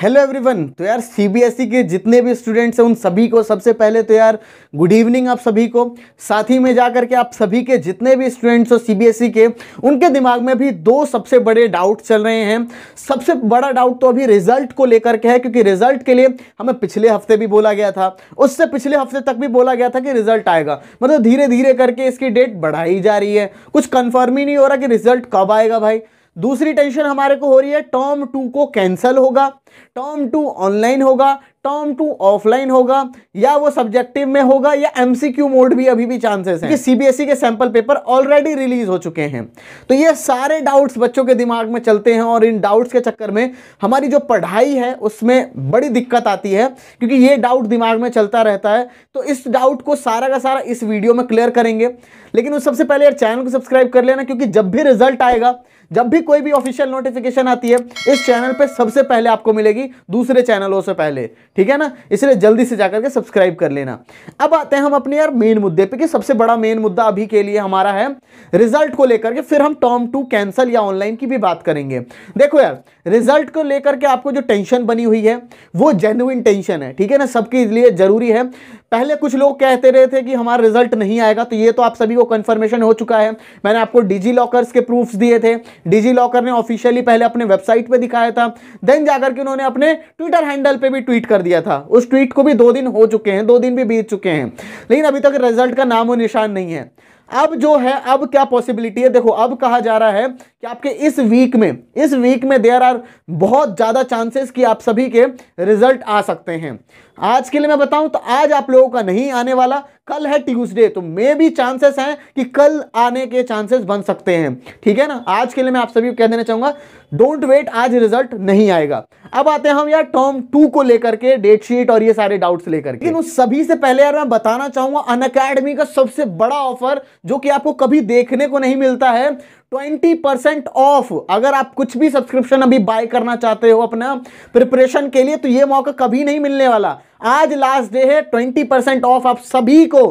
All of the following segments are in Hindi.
हेलो एवरीवन तो यार सीबीएसई e के जितने भी स्टूडेंट्स हैं उन सभी को सबसे पहले तो यार गुड इवनिंग आप सभी को साथ ही में जा करके आप सभी के जितने भी स्टूडेंट्स हो सीबीएसई e के उनके दिमाग में भी दो सबसे बड़े डाउट चल रहे हैं सबसे बड़ा डाउट तो अभी रिजल्ट को लेकर के है क्योंकि रिजल्ट के लिए हमें पिछले हफ्ते भी बोला गया था उससे पिछले हफ्ते तक भी बोला गया था कि रिजल्ट आएगा मतलब धीरे धीरे करके इसकी डेट बढ़ाई जा रही है कुछ कन्फर्म ही नहीं हो रहा कि रिजल्ट कब आएगा भाई दूसरी टेंशन हमारे को हो रही है टॉम टू को कैंसल होगा टॉम टू ऑनलाइन होगा टर्म टू ऑफलाइन होगा या वो सब्जेक्टिव में होगा या एमसीक्यू मोड भी अभी भी चांसेस हैं सीबीएसई e के सैंपल पेपर ऑलरेडी रिलीज हो चुके हैं तो ये सारे डाउट्स बच्चों के दिमाग में चलते हैं और इन डाउट्स के चक्कर में हमारी जो पढ़ाई है उसमें बड़ी दिक्कत आती है क्योंकि ये डाउट दिमाग में चलता रहता है तो इस डाउट को सारा का सारा इस वीडियो में क्लियर करेंगे लेकिन उस सबसे पहले यार चैनल को सब्सक्राइब कर लेना क्योंकि जब भी रिजल्ट आएगा जब भी कोई भी ऑफिशियल नोटिफिकेशन आती है इस चैनल पे सबसे पहले आपको मिलेगी दूसरे चैनलों से पहले ठीक है ना इसलिए जल्दी से जाकर के सब्सक्राइब कर लेना अब आते हैं हम अपने यार मेन मुद्दे पे कि सबसे बड़ा मेन मुद्दा अभी के लिए हमारा है रिजल्ट को लेकर के फिर हम टॉम टू कैंसल या ऑनलाइन की भी बात करेंगे देखो यार रिजल्ट को लेकर के आपको जो टेंशन बनी हुई है वो जेन्युइन टेंशन है ठीक है ना सबके लिए जरूरी है पहले कुछ लोग कहते रहे थे कि हमारा रिजल्ट नहीं आएगा तो ये तो आप सभी को कंफर्मेशन हो चुका है मैंने आपको डिजी लॉकर्स के प्रूफ्स दिए थे डिजी लॉकर ने ऑफिशियली पहले अपने वेबसाइट पर दिखाया था देन जाकर के उन्होंने अपने ट्विटर हैंडल पर भी ट्वीट कर दिया था उस ट्वीट को भी दो दिन हो चुके हैं दो दिन भी बीत चुके हैं लेकिन अभी तक रिजल्ट का नामो निशान नहीं है अब जो है अब क्या पॉसिबिलिटी है देखो अब कहा जा रहा है कि आपके इस वीक में इस वीक में देर आर बहुत ज़्यादा चांसेस कि आप सभी के रिजल्ट आ सकते हैं आज के लिए मैं बताऊं तो आज आप लोगों का नहीं आने वाला कल है ट्यूसडे तो मे भी चांसेस हैं कि कल आने के चांसेस बन सकते हैं ठीक है ना आज के लिए मैं आप सभी को कह देना चाहूंगा डोंट वेट आज रिजल्ट नहीं आएगा अब आते हैं हम यार टर्म टू को लेकर के डेट शीट और ये सारे डाउट्स लेकर लेकिन उस सभी से पहले यार मैं बताना चाहूंगा अन का सबसे बड़ा ऑफर जो कि आपको कभी देखने को नहीं मिलता है ट्वेंटी परसेंट ऑफ अगर आप कुछ भी सब्सक्रिप्शन अभी बाय करना चाहते हो अपना प्रिपरेशन के लिए तो ये मौका कभी नहीं मिलने वाला आज लास्ट डे है ट्वेंटी परसेंट ऑफ आप सभी को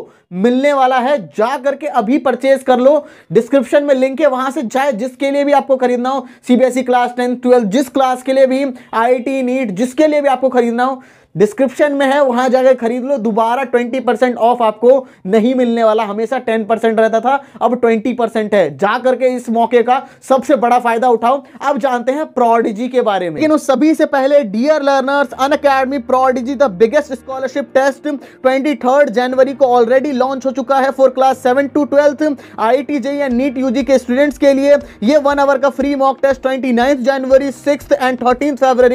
मिलने वाला है जा करके अभी परचेज कर लो डिस्क्रिप्शन में लिंक है वहां से जाए जिसके लिए भी आपको खरीदना हो CBSE class e tenth twelfth जिस क्लास के लिए भी आई टी नीट जिसके लिए भी आपको खरीदना हो डिस्क्रिप्शन में है वहां जाकर खरीद लो दोबारा 20 परसेंट ऑफ आपको नहीं मिलने वाला हमेशा 10 परसेंट रहता था अब 20 परसेंट है जा करके इस मौके का सबसे बड़ा फायदा उठाओ अब जानते हैं प्रोडिजी के बारे में लेकिन सभी से पहले dear learners Unacademy prodigy the biggest scholarship test twenty January को ऑलरेडी लॉन्च हो चुका है for class seven to twelfth I T J या नीट यूजी के स्टूडेंट्स के लिए ये वन आवर का free mock test twenty January six and thirteen Feb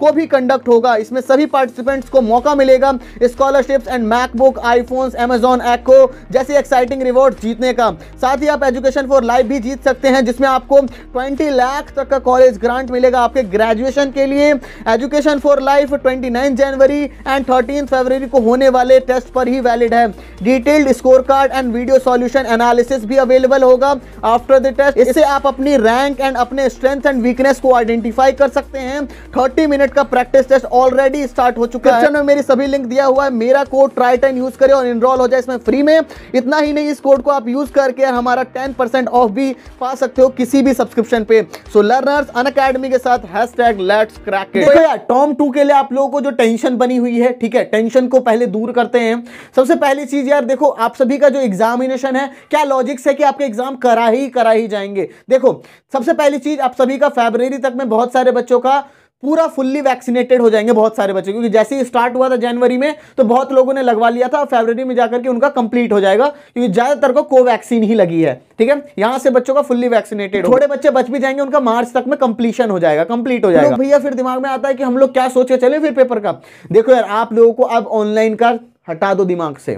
को भी कंडक्ट होगा इसमें सभी पार्टिसिपेंट पार्टिसिपेंट्स को मौका मिलेगा scholarships and MacBook iPhones Amazon Echo जैसे एक्साइटिंग रिवॉर्ड जीतने का साथ ही आप एजुकेशन फॉर लाइफ भी जीत सकते हैं जिसमें आपको ट्वेंटी लाख तक का कॉलेज ग्रांट मिलेगा आपके ग्रेजुएशन के लिए education for life twenty January and thirteen February को होने वाले टेस्ट पर ही वैलिड है detailed score card and video solution analysis भी अवेलेबल होगा आफ्टर द टेस्ट इससे आप अपनी रैंक एंड अपने स्ट्रेंथ एंड वीकनेस को आइडेंटिफाई कर सकते हैं 30 मिनट का प्रैक्टिस टेस्ट ऑलरेडी स्टार्ट हो चुका है में मेरी सभी लिंक दिया हुआ है मेरा कोड ट्राइटन यूज करें और इनरोल हो जाए इसमें फ्री में इतना ही नहीं इस कोड को आप यूज करके हमारा टेन ऑफ भी पा सकते हो किसी भी सब्सक्रिप्शन पे सो लर्नर्स अन के साथ hashtag let's crack term two के लिए आप लोगों को जो टेंशन बनी हुई है ठीक है टेंशन को पहले दूर करते हैं सबसे पहली चीज यार देखो आप सभी का जो एग्जामिनेशन है क्या लॉजिक्स है कि आपके एग्जाम करा ही करा ही जाएंगे देखो सबसे पहली चीज आप सभी का फेबर तक में बहुत सारे बच्चों का पूरा फुल्ली वैक्सीनेटेड हो जाएंगे बहुत सारे बच्चे क्योंकि जैसे ही स्टार्ट हुआ था जनवरी में तो बहुत लोगों ने लगवा लिया था फरवरी में जाकर के उनका कंप्लीट हो जाएगा क्योंकि ज्यादातर को कोवैक्सीन ही लगी है ठीक है यहां से बच्चों का फुल्ली वैक्सीनेटेड थोड़े बच्चे बच भी जाएंगे उनका मार्च तक में कंप्लीशन हो जाएगा कंप्लीट हो तो जाएगा भैया फिर दिमाग में आता है कि हम लोग क्या सोच के चले फिर पेपर का देखो यार आप लोगों को अब ऑनलाइन का हटा दो दिमाग से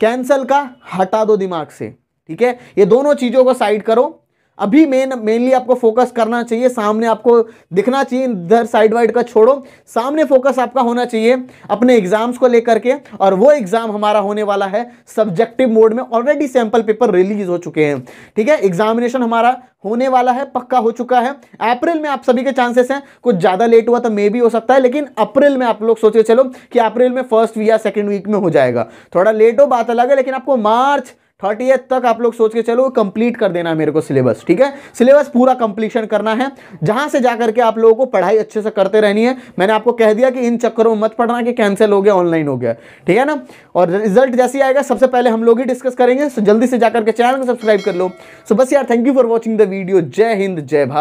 कैंसल का हटा दो दिमाग से ठीक है ये दोनों चीजों को साइड करो अभी मेन मेनली आपको फोकस करना चाहिए सामने आपको दिखना चाहिए इधर साइड वाइड का छोड़ो सामने फोकस आपका होना चाहिए अपने एग्जाम्स को लेकर के और वो एग्जाम हमारा होने वाला है सब्जेक्टिव मोड में ऑलरेडी सैंपल पेपर रिलीज हो चुके हैं ठीक है एग्जामिनेशन हमारा होने वाला है पक्का हो चुका है अप्रैल में आप सभी के चांसेस हैं कुछ ज़्यादा लेट हुआ तो मे भी हो सकता है लेकिन अप्रैल में आप लोग सोचे चलो कि अप्रैल में फर्स्ट वीक या सेकेंड वीक में हो जाएगा थोड़ा लेट हो बात अलग है लेकिन आपको मार्च थर्टी तक आप लोग सोच के चलो कंप्लीट कर देना मेरे को सिलेबस ठीक है सिलेबस पूरा कंप्लीशन करना है जहां से जाकर के आप लोगों को पढ़ाई अच्छे से करते रहनी है मैंने आपको कह दिया कि इन चक्करों में मत पढ़ना कि कैंसिल हो गया ऑनलाइन हो गया ठीक है ना और रिजल्ट जैसे आएगा सबसे पहले हम लोग ही डिस्कस करेंगे सो जल्दी से जाकर के चैनल को सब्सक्राइब कर लो सो बस यार thank you for watching the video जय हिंद जय भारत